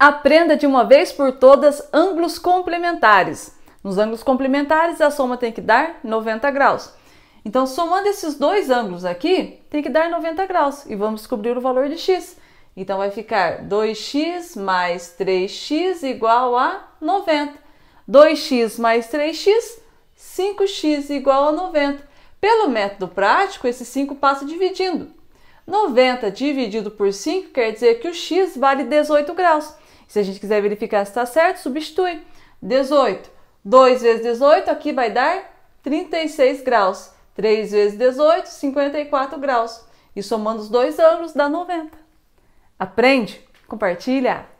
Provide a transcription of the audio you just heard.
Aprenda de uma vez por todas ângulos complementares. Nos ângulos complementares, a soma tem que dar 90 graus. Então, somando esses dois ângulos aqui, tem que dar 90 graus e vamos descobrir o valor de x. Então, vai ficar 2x mais 3x igual a 90. 2x mais 3x, 5x igual a 90. Pelo método prático, esse 5 passa dividindo. 90 dividido por 5 quer dizer que o x vale 18 graus. Se a gente quiser verificar se está certo, substitui 18. 2 vezes 18 aqui vai dar 36 graus. 3 vezes 18, 54 graus. E somando os dois ângulos dá 90. Aprende, compartilha!